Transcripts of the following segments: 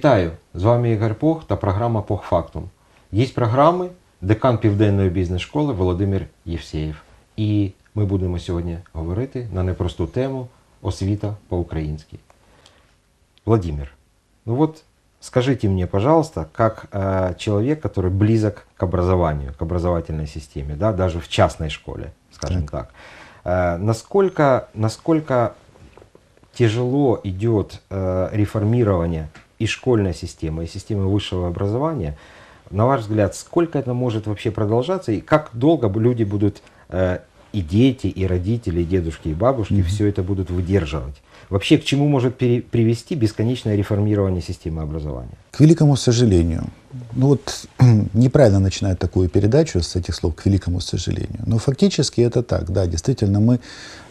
Вітаю! З вами Ігор Пох та програма Похфактум. Гість програми декан Південної бізнес-школи Володимир Євсеєв. І ми будемо сьогодні говорити на непросту тему освіта по-українськи. Владимир, ну от скажите мне, пожалуйста, как э, е, человек, который близок к образованию, к образовательной системе, да, даже в частной школе, скажем так, так э, насколько, насколько тяжело идет э, реформирование и школьная система, и система высшего образования. На ваш взгляд, сколько это может вообще продолжаться, и как долго люди будут, э, и дети, и родители, и дедушки, и бабушки, mm-hmm. все это будут выдерживать? Вообще, к чему может привести бесконечное реформирование системы образования? К великому сожалению. Ну вот неправильно начинаю такую передачу с этих слов «к великому сожалению». Но фактически это так. Да, действительно, мы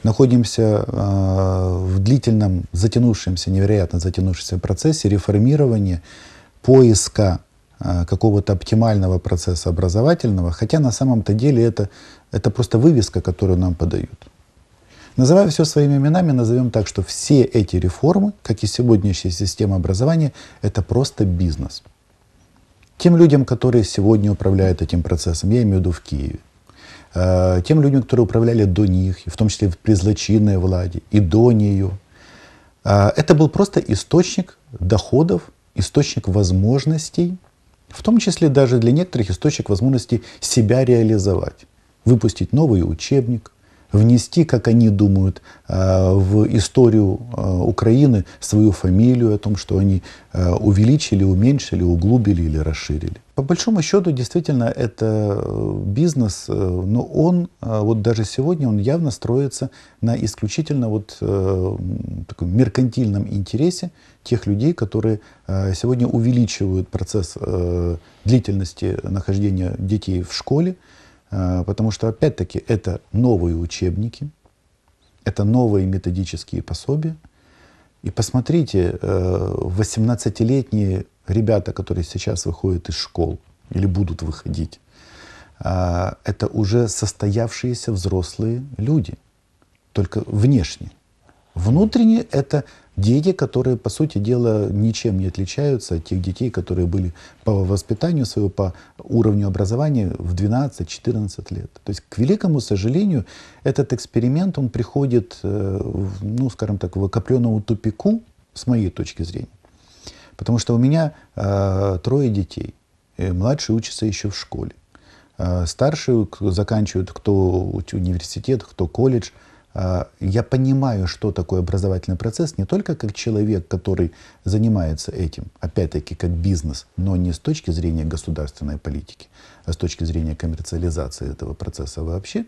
находимся э, в длительном, затянувшемся, невероятно затянувшемся процессе реформирования, поиска а, какого-то оптимального процесса образовательного, хотя на самом-то деле это, это просто вывеска, которую нам подают. Называя все своими именами, назовем так, что все эти реформы, как и сегодняшняя система образования, это просто бизнес. Тем людям, которые сегодня управляют этим процессом, я имею в виду в Киеве, э, тем людям, которые управляли до них, в том числе при злочинной владе и до нее, э, это был просто источник доходов, источник возможностей, в том числе даже для некоторых источник возможностей себя реализовать. Выпустить новый учебник, внести, как они думают, э, в историю э, Украины свою фамилию, о том, что они э, увеличили, уменьшили, углубили или расширили. По большому счету, действительно, это бизнес, но он, вот даже сегодня, он явно строится на исключительно вот таком меркантильном интересе тех людей, которые сегодня увеличивают процесс длительности нахождения детей в школе, а, потому что, опять-таки, это новые учебники, это новые методические пособия. И посмотрите, 18-летние э, ребята, которые сейчас выходят из школ или будут выходить, а, это уже состоявшиеся взрослые люди, только внешне. Внутренне это Дети, которые, по сути дела, ничем не отличаются от тех детей, которые были по воспитанию своего, по уровню образования в 12-14 лет. То есть, к великому сожалению, этот эксперимент, он приходит, э, ну, скажем так, к окопленному тупику, с моей точки зрения. Потому что у меня э, трое детей. Э, младший учится еще в школе. Э, старший заканчивает кто университет, кто колледж – а, я понимаю, что такое образовательный процесс не только как человек, который занимается этим, опять-таки как бизнес, но не с точки зрения государственной политики, а с точки зрения коммерциализации этого процесса вообще.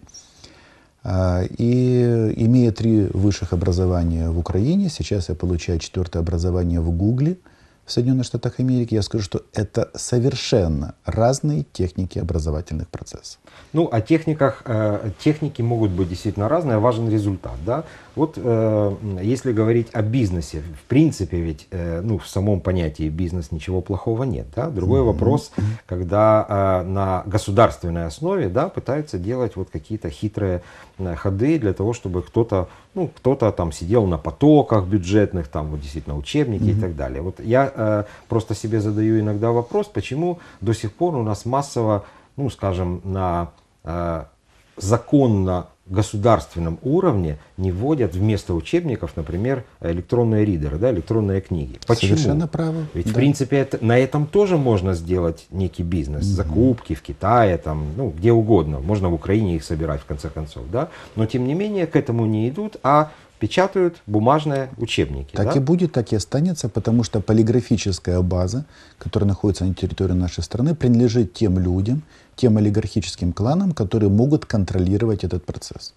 А, и имея три высших образования в Украине, сейчас я получаю четвертое образование в Гугле – в Соединенных Штатах Америки, я скажу, что это совершенно разные техники образовательных процессов. Ну, о техниках, э, техники могут быть действительно разные, а важен результат, да? Вот э, если говорить о бизнесе, в принципе ведь, э, ну, в самом понятии бизнес ничего плохого нет, да? Другой mm-hmm. вопрос, когда э, на государственной основе, да, пытаются делать вот какие-то хитрые э, ходы для того, чтобы кто-то, ну, кто-то там сидел на потоках бюджетных, там, вот действительно, учебники mm-hmm. и так далее. Вот я э, просто себе задаю иногда вопрос, почему до сих пор у нас массово, ну, скажем, на... Э, законно государственном уровне не вводят вместо учебников, например, электронные ридеры, да, электронные книги. Почему? Совершенно право. Ведь, да. в принципе, это, на этом тоже можно сделать некий бизнес. Угу. Закупки в Китае, там, ну, где угодно. Можно в Украине их собирать, в конце концов. Да? Но, тем не менее, к этому не идут, а печатают бумажные учебники. Так да? и будет, так и останется, потому что полиграфическая база, которая находится на территории нашей страны, принадлежит тем людям, тем олигархическим кланам, которые могут контролировать этот процесс.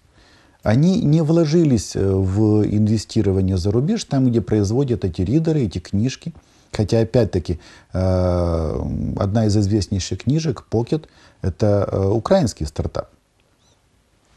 Они не вложились э, в инвестирование за рубеж, там, где производят эти ридеры, эти книжки. Хотя, опять-таки, э, одна из известнейших книжек, Pocket, это э, украинский стартап.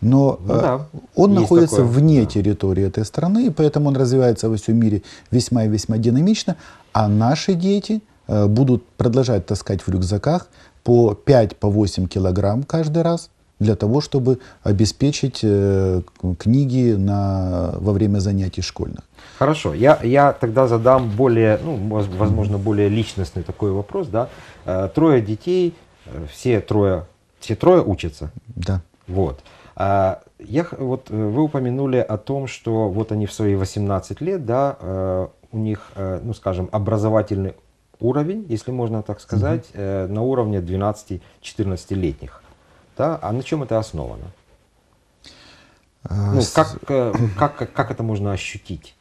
Но ну, да. он Есть находится такое. вне да. территории этой страны, и поэтому он развивается во всем мире весьма и весьма динамично, а наши дети будут продолжать таскать в рюкзаках по 5-8 по килограмм каждый раз для того, чтобы обеспечить э, книги на, во время занятий школьных. Хорошо, я, я тогда задам более, ну, возможно, более личностный такой вопрос. Да? Э, трое детей, э, все трое, все трое учатся? Да. Вот. А, я, вот вы упомянули о том, что вот они в свои 18 лет, да, у них, ну, скажем, образовательный уровень, если можно так сказать, угу. э, на уровне 12-14-летних. Да? А на чем это основано? А, ну, как, э, как, как это можно ощутить?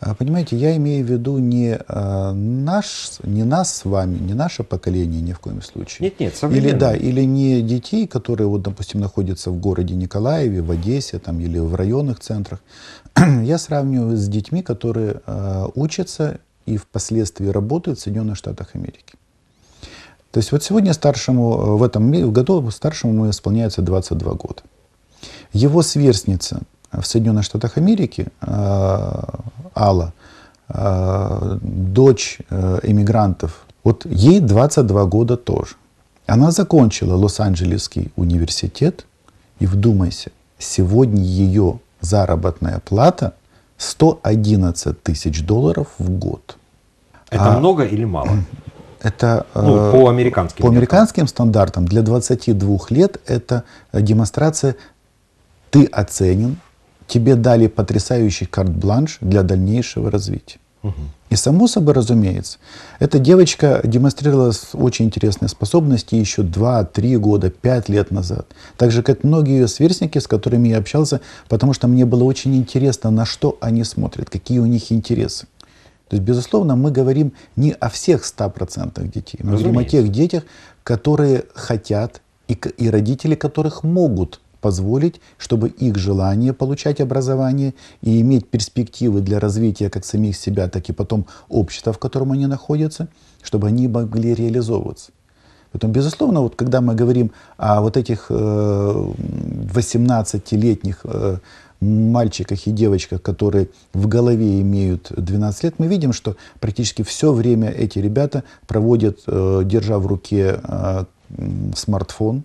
А, понимаете, я имею в виду не, э, наш, не нас с вами, не наше поколение ни в коем случае. Нет, нет, Или да, или не детей, которые, вот, допустим, находятся в городе Николаеве, в Одессе там, или в районных центрах. я сравниваю с детьми, которые э, учатся и впоследствии работает в Соединенных Штатах Америки. То есть вот сегодня старшему, э, в этом году старшему ему исполняется 22 года. Его сверстница в Соединенных Штатах Америки, э, Алла, э, дочь эмигрантов, вот ей 22 года тоже. Она закончила Лос-Анджелесский университет, и вдумайся, сегодня ее заработная плата 111 тысяч долларов в год. Это а, много или мало? Это э, ну, по американским, по американским стандартам для 22 лет это э, демонстрация «ты оценен», тебе дали потрясающий карт-бланш для дальнейшего развития. Угу. И само собой разумеется, эта девочка демонстрировала очень интересные способности еще 2-3 года, 5 лет назад. Так же, как многие ее сверстники, с которыми я общался, потому что мне было очень интересно, на что они смотрят, какие у них интересы. То есть, безусловно, мы говорим не о всех 100% детей, мы Разумеется. говорим о тех детях, которые хотят и, и родители которых могут позволить, чтобы их желание получать образование и иметь перспективы для развития как самих себя, так и потом общества, в котором они находятся, чтобы они могли реализовываться. Поэтому, безусловно, вот когда мы говорим о вот этих 18-летних э, э, мальчиках и девочках, которые в голове имеют 12 лет, мы видим, что практически все время эти ребята проводят, э, держа в руке смартфон,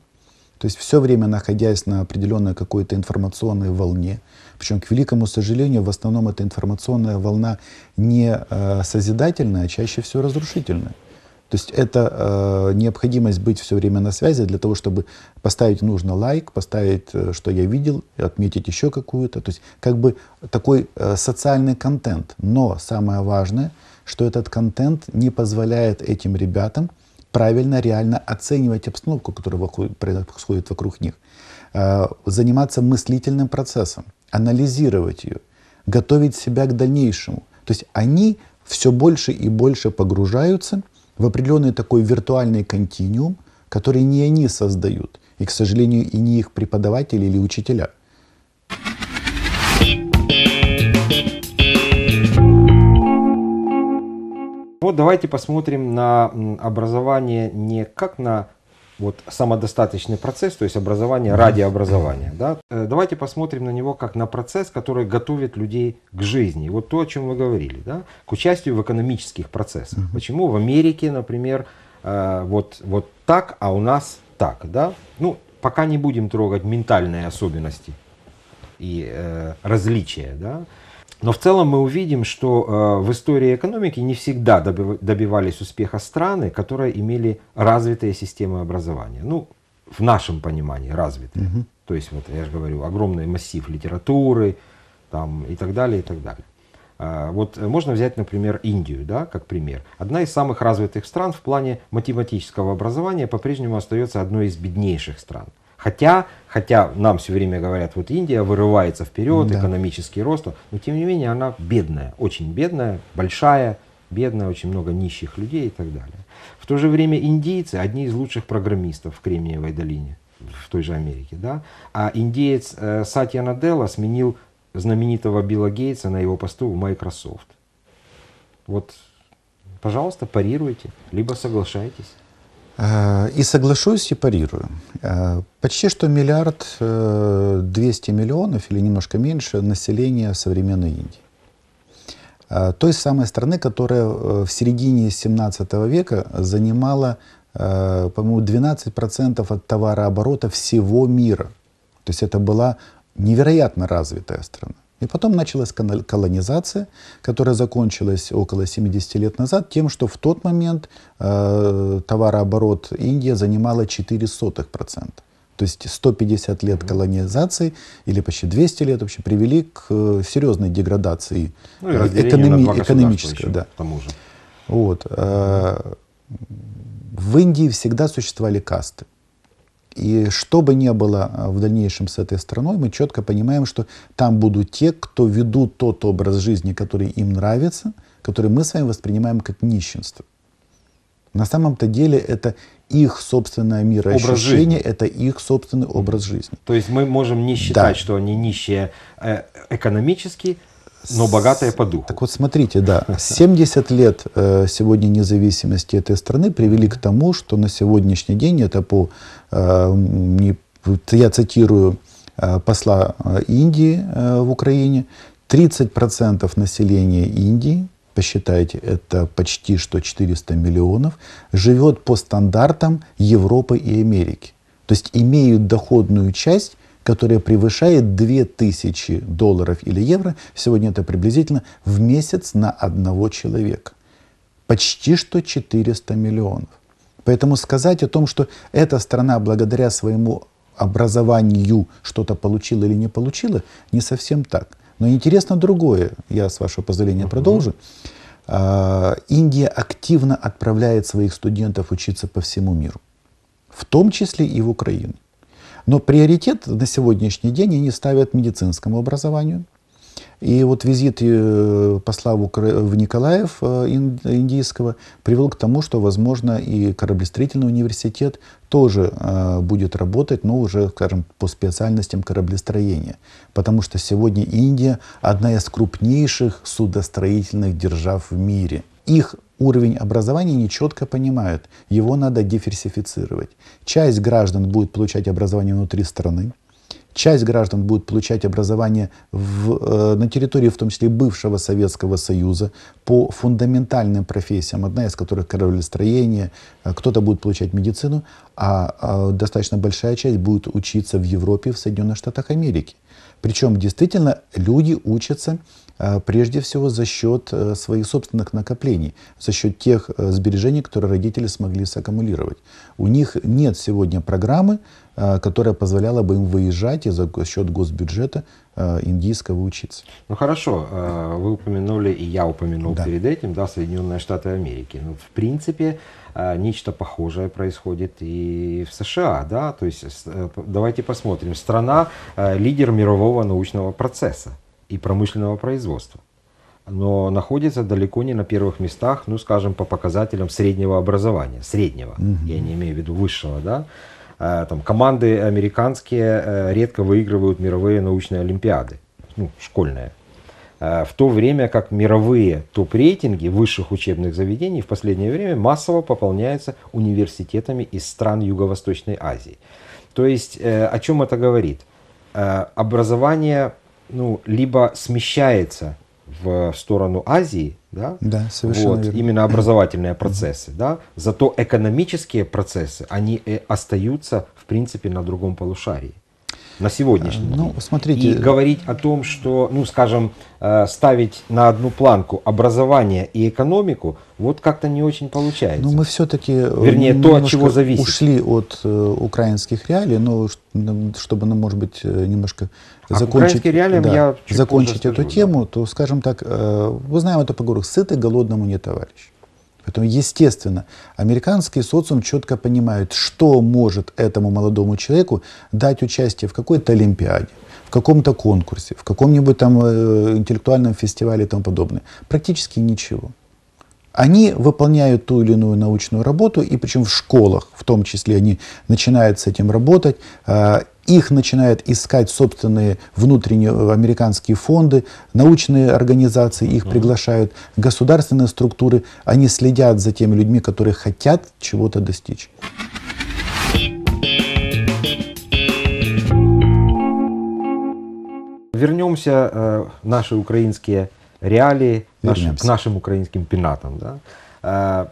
то есть все время находясь на определенной какой-то информационной волне, причем, к великому сожалению, в основном эта информационная волна не э, созидательная, а чаще всего разрушительная. То есть это э, необходимость быть все время на связи для того, чтобы поставить нужно лайк, поставить, э, что я видел, отметить еще какую-то. То есть как бы такой э, социальный контент. Но самое важное, что этот контент не позволяет этим ребятам правильно, реально оценивать обстановку, которая происходит вокруг них, э, заниматься мыслительным процессом, анализировать ее, готовить себя к дальнейшему. То есть они все больше и больше погружаются в определенный такой виртуальный континуум, который не они создают, и, к сожалению, и не их преподаватели или учителя – вот давайте посмотрим на образование не как на вот самодостаточный процесс, то есть образование ради образования. Да? Э, давайте посмотрим на него как на процесс, который готовит людей к жизни. Вот то, о чем вы говорили, да? к участию в экономических процессах. Почему в Америке, например, э, вот, вот так, а у нас так. Да? Ну, пока не будем трогать ментальные особенности и э, различия. Да? Но в целом мы увидим, что э, в истории экономики не всегда добивались успеха страны, которые имели развитые системы образования. Ну, в нашем понимании развитые. Угу. То есть, вот я же говорю, огромный массив литературы там, и так далее, и так далее. Э, вот можно взять, например, Индию, да, как пример. Одна из самых развитых стран в плане математического образования по-прежнему остается одной из беднейших стран. Хотя, хотя нам все время говорят, вот Индия вырывается вперед, да. экономический рост, но тем не менее она бедная, очень бедная, большая, бедная, очень много нищих людей и так далее. В то же время индийцы одни из лучших программистов в Кремниевой долине, в той же Америке, да. А индиец э, Сатья Наделла сменил знаменитого Билла Гейтса на его посту в Microsoft. Вот, пожалуйста, парируйте, либо соглашайтесь. Э, и соглашусь и парирую. Э, почти что миллиард э, двести миллионов или немножко меньше населения современной Индии. Той самой страны, которая в середине 17 века занимала, по-моему, 12% от товарооборота всего мира. То есть это была невероятно развитая страна. И потом началась колонизация, которая закончилась около 70 лет назад тем, что в тот момент э, товарооборот Индия занимала 0,04%. То есть 150 лет колонизации или почти 200 лет вообще привели к э, серьезной деградации ну, экономи- экономической. да. тому же. Вот, э, в Индии всегда существовали касты. И что бы ни было э, в дальнейшем с этой страной, мы четко понимаем, что там будут те, кто ведут тот образ жизни, который им нравится, который мы с вами воспринимаем как нищенство. На самом-то деле это их собственное мироощущение, это их собственный образ жизни. То есть мы можем не считать, да. что они нищие э, экономически, но богатые по духу. Так вот смотрите, да, 70 лет э, сегодня независимости этой страны привели к тому, что на сегодняшний день это по Э, я цитирую э, посла э, Индии в Украине, 30% населения Индии, посчитайте, это почти что 400 миллионов, живет по стандартам Европы и Америки. То есть имеют доходную часть, которая превышает 2000 долларов или евро, сегодня это приблизительно в месяц на одного человека. Почти что 400 миллионов. Поэтому сказать о том, что эта страна благодаря своему образованию что-то получила или не получила, не совсем так. Но интересно другое, я с вашего позволения uh-huh. продолжу. А, Индия активно отправляет своих студентов учиться по всему миру, в том числе и в Украину. Но приоритет на сегодняшний день они ставят медицинскому образованию – и вот визит э, посла в Николаев э, индийского привел к тому, что, возможно, и кораблестроительный университет тоже э, будет работать, но ну, уже, скажем, по специальностям кораблестроения. Потому что сегодня Индия одна из крупнейших судостроительных держав в мире. Их уровень образования не четко понимают, его надо диверсифицировать. Часть граждан будет получать образование внутри страны, Часть граждан будет получать образование в, э, на территории, в том числе бывшего Советского Союза, по фундаментальным профессиям, одна из которых кораблестроение, э, кто-то будет получать медицину, а, а достаточно большая часть будет учиться в Европе, в Соединенных Штатах Америки. Причем действительно люди учатся Э, прежде всего за счет э, своих собственных накоплений, за счет тех э, сбережений, которые родители смогли саккумулировать. У них нет сегодня программы, которая позволяла бы им выезжать и за счет госбюджета индийского учиться. Ну хорошо, вы упомянули, и я упомянул да. перед этим, да, Соединенные Штаты Америки. Ну, в принципе, нечто похожее происходит и в США, да, то есть давайте посмотрим. Страна лидер мирового научного процесса и промышленного производства, но находится далеко не на первых местах, ну, скажем, по показателям среднего образования, среднего, угу. я не имею в виду высшего, да, а, там, команды американские э, редко выигрывают мировые научные олимпиады, ну, школьные. А, в то время как мировые топ-рейтинги высших учебных заведений в последнее время массово пополняются университетами из стран Юго-Восточной Азии. То есть, э, о чем это говорит? Э, образование ну, либо смещается в сторону Азии, да? Да, совершенно вот, верно. Именно образовательные процессы, да? Зато экономические процессы, они э, остаются, в принципе, на другом полушарии на сегодняшний э, ну, день. Ну, смотрите. И говорить о том, что, ну, скажем, э, ставить на одну планку образование и экономику, вот как-то не очень получается. Ну, мы все-таки... Э, Вернее, то, от чего зависит. Ушли от украинских реалий, но ну, чтобы, ну, может быть, немножко а закончить, реалиям да, я закончить эту скажу, тему, да. то, скажем так, э, мы знаем это поговорок «сытый голодному не товарищ». Поэтому, естественно, американский социум четко понимает, что может этому молодому человеку дать участие в какой-то олимпиаде, в каком-то конкурсе, в каком-нибудь там э, интеллектуальном фестивале и тому подобное. Практически ничего. Они выполняют ту или иную научную работу, и причем в школах, в том числе, они начинают с этим работать, а, их начинают искать собственные внутренние э, американские фонды, научные организации их приглашают, государственные структуры, они следят за теми людьми, которые хотят чего-то достичь. Вернемся э, наши украинские реалии наш, к нашим украинским пенатам. Да? Э,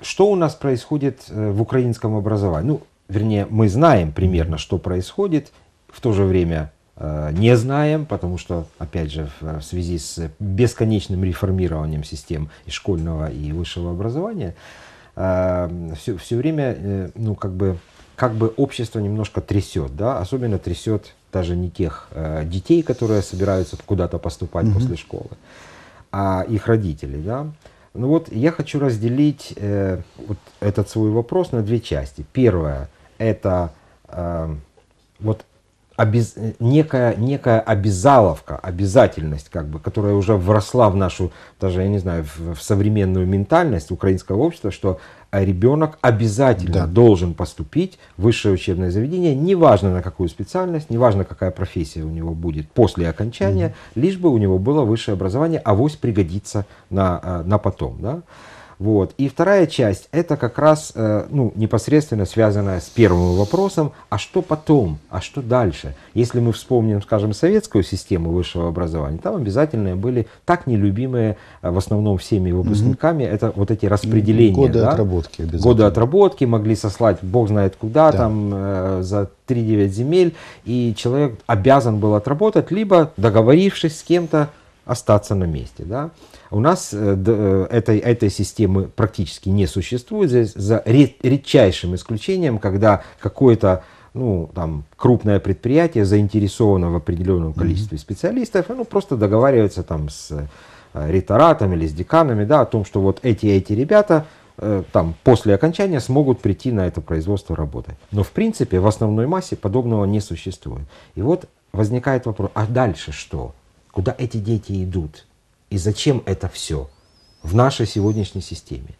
что у нас происходит э, в украинском образовании? Ну, вернее, мы знаем примерно, что происходит, в то же время э, не знаем, потому что, опять же, в связи с бесконечным реформированием систем и школьного, и высшего образования, все, э, все время, э, ну, как бы, как бы общество немножко трясет, да, особенно трясет даже не тех детей, которые собираются куда-то поступать mm-hmm. после школы, а их родителей, да. Ну вот я хочу разделить э, вот этот свой вопрос на две части. Первое это э, вот обез... некая, некая обязаловка, обязательность, как бы, которая уже вросла в нашу, даже, я не знаю, в, в современную ментальность украинского общества, что э, ребенок обязательно да. должен поступить в высшее учебное заведение, неважно на какую специальность, неважно какая профессия у него будет после окончания, угу. лишь бы у него было высшее образование, а вось пригодится на, э, на потом. Да? Вот. И вторая часть, это как раз э, ну, непосредственно связанная с первым вопросом, а что потом, а что дальше? Если мы вспомним, скажем, советскую систему высшего образования, там обязательно были так нелюбимые э, в основном всеми выпускниками, угу. это вот эти распределения. Годы да? отработки Годы отработки могли сослать бог знает куда, да. там э, за 3-9 земель, и человек обязан был отработать, либо договорившись с кем-то, остаться на месте. Да? У нас э, э, этой, этой системы практически не существует, за редчайшим исключением, когда какое-то ну, там, крупное предприятие заинтересовано в определенном количестве mm-hmm. специалистов, оно просто договаривается там с э, ректоратом или с деканами да, о том, что вот эти-эти ребята там, после окончания смогут прийти на это производство работать. Но в принципе в основной массе подобного не существует. И вот возникает вопрос, а дальше что? куда эти дети идут и зачем это все в нашей сегодняшней системе?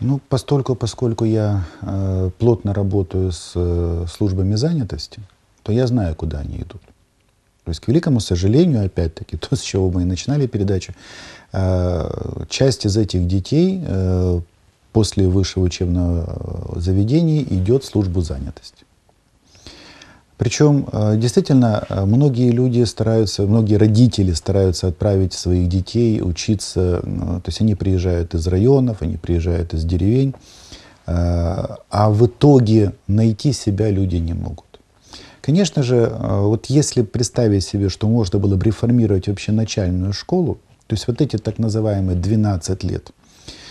Ну, постольку, поскольку я э, плотно работаю с э, службами занятости, то я знаю, куда они идут. То есть, к великому сожалению, опять-таки, то, с чего мы и начинали передачу, э, часть из этих детей э, после высшего учебного э, заведения идет в службу занятости. Причем э, действительно э, многие люди стараются, многие родители стараются отправить своих детей учиться. Э, то есть они приезжают из районов, они приезжают из деревень, а в итоге найти себя люди не могут. Конечно же, вот если представить себе, что можно было бы реформировать вообще начальную школу, то есть вот эти так называемые 12 лет,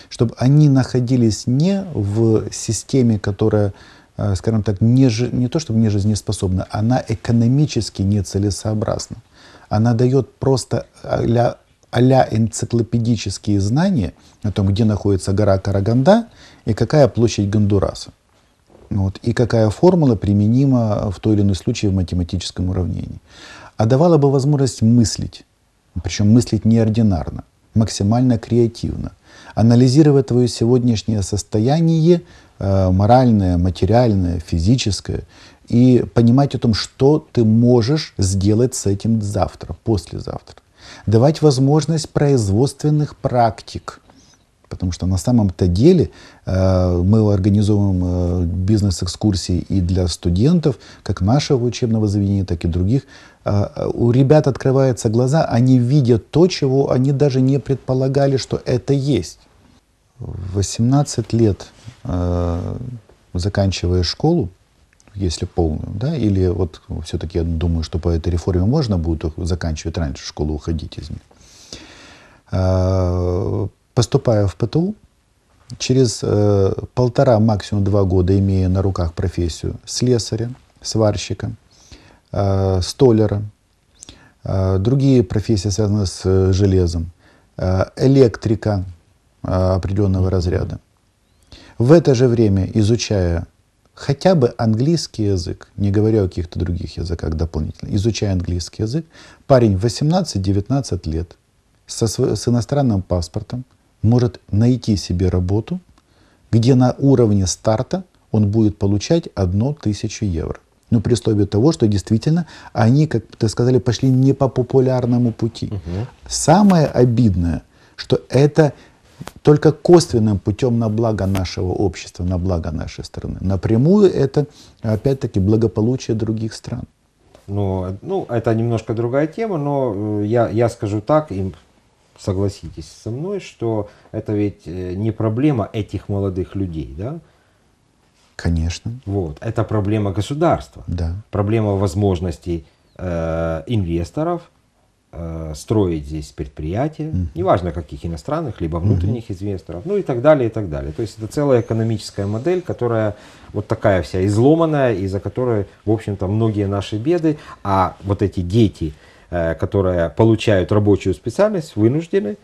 чтобы они находились не в системе, которая Э, скажем так, не, не то чтобы не жизнеспособна, она экономически нецелесообразна. Она дает просто для а-ля энциклопедические знания о том, где находится гора Караганда и какая площадь Гондураса. Вот, и какая формула применима в той или иной случае в математическом уравнении. А давала бы возможность мыслить, причем мыслить неординарно, максимально креативно, анализировать твое сегодняшнее состояние – Э, моральное, материальное, физическое, и понимать о том, что ты можешь сделать с этим завтра, послезавтра. Давать возможность производственных практик, потому что на самом-то деле э, мы организовываем э, бизнес-экскурсии и для студентов, как нашего учебного заведения, так и других. Э, э у ребят открываются глаза, они видят то, чего они даже не предполагали, что это есть. 18 лет э, заканчивая школу, если полную, да, или вот все-таки я думаю, что по этой реформе можно будет заканчивать раньше школу, уходить из нее. Э, поступая в ПТУ, через э, полтора, максимум два года, имея на руках профессию слесаря, сварщика, э, столера, э, другие профессии, связанные с э, железом, э, электрика, а, определенного разряда. В это же время, изучая хотя бы английский язык, не говоря о каких-то других языках дополнительно, изучая английский язык, парень 18-19 лет со, с иностранным паспортом может найти себе работу, где на уровне старта он будет получать 1000 евро. Но ну, при условии того, что действительно они, как ты сказали, пошли не по популярному пути. Угу. Самое обидное, что это только косвенным путем на благо нашего общества, на благо нашей страны. Напрямую это, опять-таки, благополучие других стран. Но, ну, это немножко другая тема, но э, я, я скажу так, и согласитесь со мной, что это ведь э, не проблема этих молодых людей, да? Конечно. Вот, это проблема государства. Да. Проблема возможностей э, инвесторов, Э, строить здесь предприятия, неважно каких иностранных, либо внутренних инвесторов, ну и так далее, и так далее. То есть это целая экономическая модель, которая вот такая вся изломанная, из-за которой, в общем-то, многие наши беды, а вот эти дети, э, которые получают рабочую специальность, вынуждены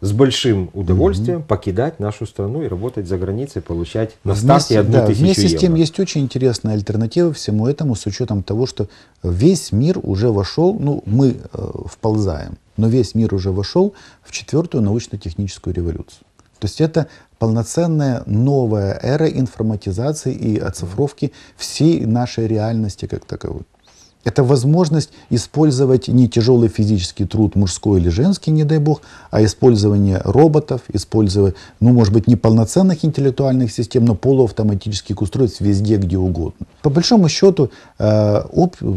с большим удовольствием mm-hmm. покидать нашу страну и работать за границей, получать на старте одну да, тысячу вместе евро. Вместе с тем есть очень интересная альтернатива всему этому с учетом того, что весь мир уже вошел, ну мы э, вползаем, но весь мир уже вошел в четвертую научно-техническую революцию. То есть это полноценная новая эра информатизации и оцифровки всей нашей реальности как таковой. Это возможность использовать не тяжелый физический труд, мужской или женский, не дай бог, а использование роботов, использование, ну, может быть, не полноценных интеллектуальных систем, но полуавтоматических устройств везде, где угодно. По большому счету, э,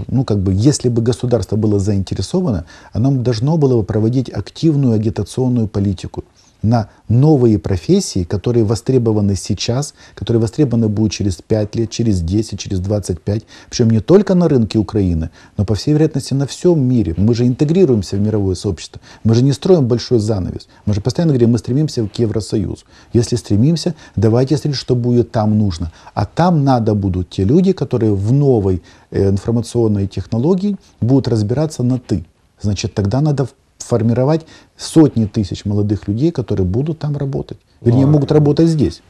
ну, как бы, если бы государство было заинтересовано, оно должно было бы проводить активную агитационную политику на новые профессии, которые востребованы сейчас, которые востребованы будут через 5 лет, через 10, через 25, причем не только на рынке Украины, но по всей вероятности на всем мире. Мы же интегрируемся в мировое сообщество, мы же не строим большой занавес, мы же постоянно говорим, мы стремимся к Евросоюзу. Если стремимся, давайте смотреть, что будет там нужно. А там надо будут те люди, которые в новой э, информационной технологии будут разбираться на «ты». Значит, тогда надо формировать сотни тысяч молодых людей, которые будут там работать. Вернее, Но... могут работать здесь.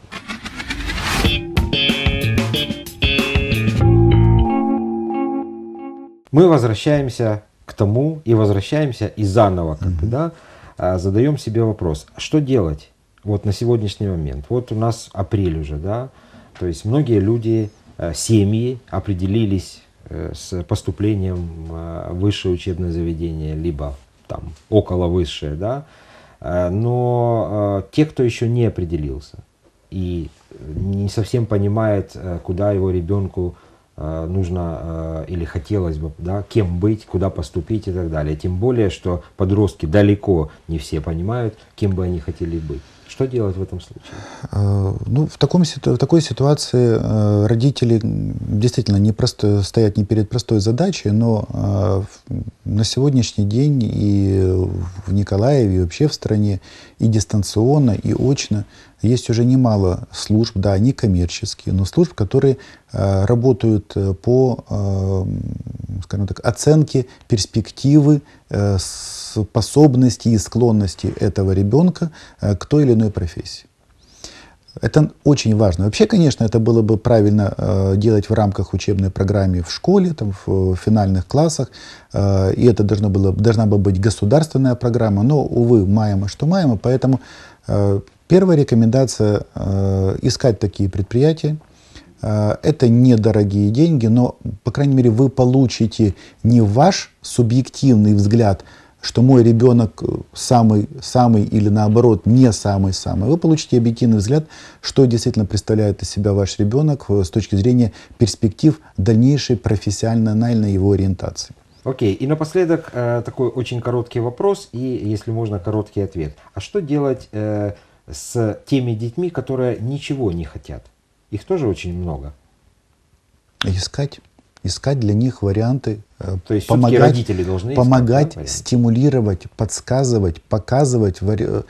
Мы возвращаемся к тому и возвращаемся и заново, как бы, да, а, задаем себе вопрос, а что делать вот на сегодняшний момент? Вот у нас апрель уже, да, то есть многие люди, э, семьи определились э, с поступлением э, в высшее учебное заведение, либо там, около высшее, да, э, но э, те, кто еще не определился и не совсем понимает, э, куда его ребенку нужно или хотелось бы, да, кем быть, куда поступить и так далее. Тем более, что подростки далеко не все понимают, кем бы они хотели быть. Что делать в этом случае? Э, ну, в, таком, в такой ситуации э, родители действительно не просто, стоят не перед простой задачей, но э, на сегодняшний день и в Николаеве, и вообще в стране, и дистанционно, и очно есть уже немало служб, да, не коммерческие, но служб, которые э, работают э, по, э, скажем так, оценке перспективы, способности и склонности этого ребенка к той или иной профессии. Это очень важно. Вообще, конечно, это было бы правильно э, делать в рамках учебной программы в школе, там, в, в финальных классах, э, и это должно было, должна была быть государственная программа, но, увы, маемо что маемо, поэтому Первая рекомендация э, – искать такие предприятия. Э, это недорогие деньги, но, по крайней мере, вы получите не ваш субъективный взгляд, что мой ребенок э, самый, самый или наоборот не самый-самый. Вы получите объективный взгляд, что действительно представляет из себя ваш ребенок э, с точки зрения перспектив дальнейшей профессиональной его ориентации. Окей, okay. и напоследок э, такой очень короткий вопрос и, если можно, короткий ответ. А что делать с теми детьми, которые ничего не хотят. Их тоже очень много. Искать. Искать для них варианты. Э, То есть помогать, родители должны искать, помогать, да, стимулировать, подсказывать, показывать э,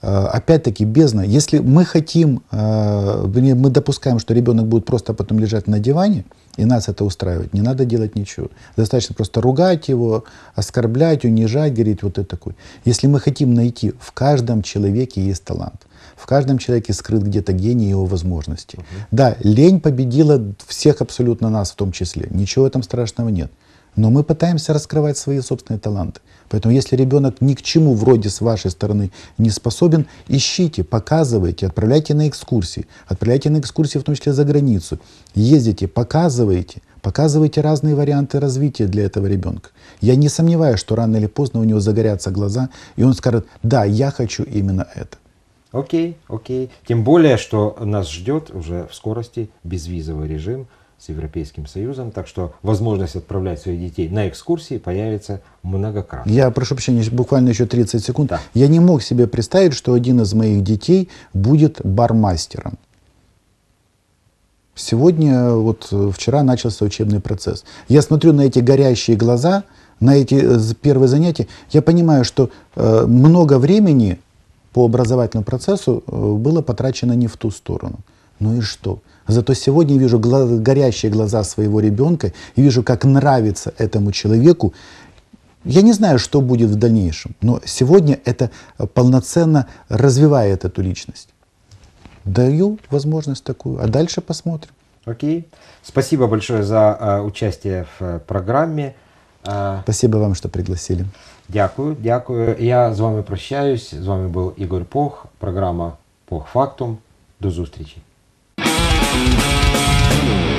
Э, опять-таки, бездна. Если мы хотим, э, мы допускаем, что ребенок будет просто потом лежать на диване, и нас это устраивает, не надо делать ничего. Достаточно просто ругать его, оскорблять, унижать, говорить вот это такой. Если мы хотим найти, в каждом человеке есть талант. В каждом человеке скрыт где-то гений его возможности. Угу. Да, лень победила всех абсолютно нас в том числе. Ничего в этом страшного нет. Но мы пытаемся раскрывать свои собственные таланты. Поэтому если ребенок ни к чему вроде с вашей стороны не способен, ищите, показывайте, отправляйте на экскурсии, отправляйте на экскурсии в том числе за границу, ездите, показывайте, показывайте разные варианты развития для этого ребенка. Я не сомневаюсь, что рано или поздно у него загорятся глаза, и он скажет, да, я хочу именно это. Окей, окей. Тем более, что нас ждет уже в скорости безвизовый режим – с Европейским Союзом, так что возможность отправлять своих детей на экскурсии появится многократно. Я, прошу прощения, буквально еще 30 секунд. Да. Я не мог себе представить, что один из моих детей будет бармастером. Сегодня, вот вчера начался учебный процесс. Я смотрю на эти горящие глаза, на эти э, первые занятия. Я понимаю, что э, много времени по образовательному процессу э, было потрачено не в ту сторону. Ну и что? Зато сегодня вижу глаз, горящие глаза своего ребенка и вижу, как нравится этому человеку. Я не знаю, что будет в дальнейшем, но сегодня это э, полноценно развивает эту личность. Даю возможность такую, а дальше посмотрим. Окей. Спасибо большое за а, участие в э, программе. А... Спасибо вам, что пригласили. Дякую, дякую. Я с вами прощаюсь. С вами был Игорь Пох, Программа Пох Фактум. До встречи. Música